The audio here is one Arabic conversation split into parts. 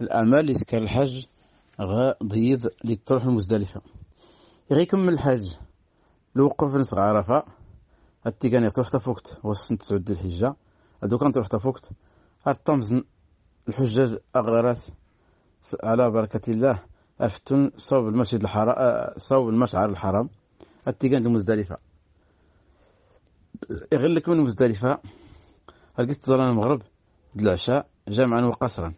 الأعمال اللي سكر الحج غضيض اللي تروح لمزدلفة غيكمل كمل الحج لوقف نسغ عرفة هاتي كان تروح تفوكت وسن تسعود الحجة هادو كان تروح تفوكت هاتطمزن الحجاج أغراس على بركة الله أفتن صوب المسجد الحرام آه، صوب المشعر الحرام هاتي كان لمزدلفة يغلك من مزدلفة هلقيت تزران المغرب دلعشاء جمعا جامعا وقصرا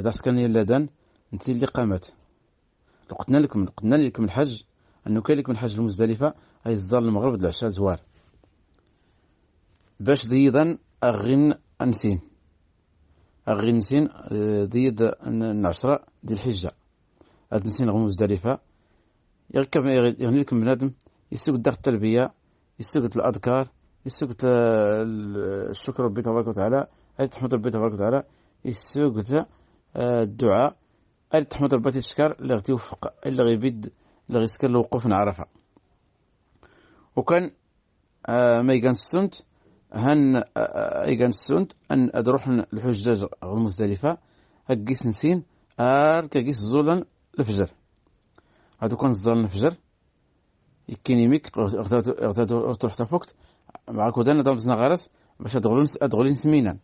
هذا سكان يلا دان انت اللي قامت قلنا لكم قلنا لكم الحج انه كاين لكم الحج المزدلفه هاي الزال المغرب العشاء زوار باش ديضا اغن انسين اغن نسين ديض آه، العشره ديال الحجه هاد نسين غير مزدلفه يركب يغني لكم بنادم يسوق دار التربيه يسوق الاذكار يسوق الشكر ربي تبارك وتعالى هذه تحمد ربي تبارك وتعالى يسوق الدعاء قال تحمد ربك تشكر اللي غادي يوفق اللي غيبد اللي غيسكر الوقوف نعرفها وكان آه، ما يقان السنت هن آه، آه، يقان السنت ان ادروح الحجاج المزدلفه هكيس نسين ار كيس زولا الفجر هادو كان الزول الفجر يكيني ميك غدا تروح تفوقت مع كودان دام زنا غرس باش ادغلو ادغلو سمينا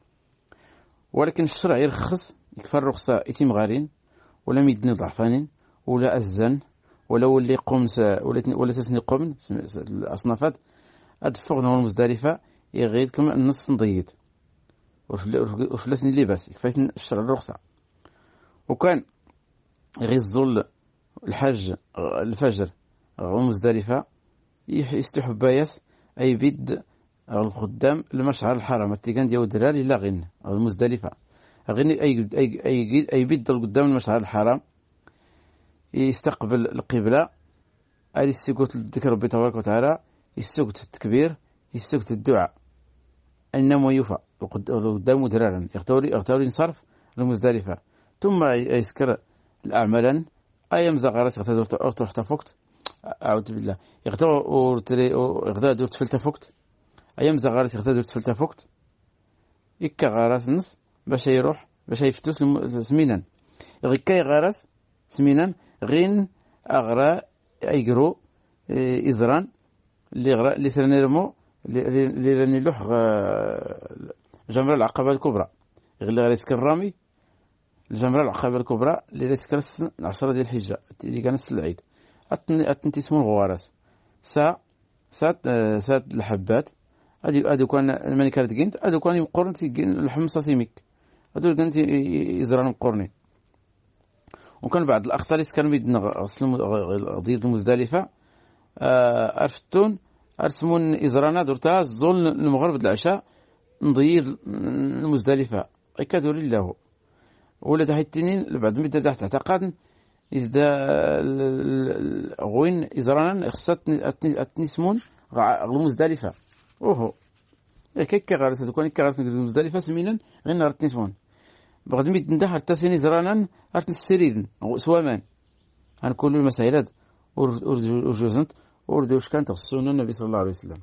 ولكن الشرع يرخص نتفرق سا إتيم غارين ولا ميدني ضعفانين ولا أزن ولا ولي قمس ولا ولا تسني قمن الأصنافات أدفق نور مزدلفة كما النص نضيد وفلسني لباس كفايت الشرع الرخصة وكان غير الظل الحج الفجر غو مزدلفة يستحب بايس أي بيد الخدام المشعر الحرام التيكان ديال الدراري لا غين المزدلفة غير يبدل قدام المشعر الحرام يستقبل القبلة اي السكوت لذكر ربي تبارك وتعالى يسكت في التكبير يسكت في الدعاء إنما يوفى قدام درارا يختار يختار ينصرف المزدلفة ثم يذكر الأعمال أيام زغرت يختار تروح تفكت أعوذ بالله يختار دور تفلت فكت أيام زغرت يختار دور تفلت فكت إكا غارات النص باش يروح باش يفتوس سمينا غي كاي غرس سمينا غين اغرا ايقرو ازران اللي غرا اللي رمو اللي راني لوح جمرة العقبة الكبرى غير غريس الرامي الجمرة العقبة الكبرى اللي غريس السن 10 ديال الحجة اللي كان العيد اتنتي اسمو الغوارس سا سات سات الحبات هادو كان ملي كانت كينت هادو كان يقرن تيكين الحمصه سيميك هذول كانت يزرعون قرني وكان بعض اللي كانوا بيدنا غسل غدير المزدلفه عرفتون آه، ارسمون ازرانا درتها الظل المغرب العشاء نضيد المزدلفه كادور لله ولا تحت التنين بعد مدة تحت اعتقاد إذا غوين إزرانا خصها تنسمون المزدلفة أوهو كيك غارس دوك كيك غارس المزدلفة سمينا غير نهار تنسمون بغد ميد ندا هر تاسيني زرانا هر تنسيريدن سوامان هنكون المسائل هاد ورجوزنت وش كانت غصونا النبي صلى الله عليه وسلم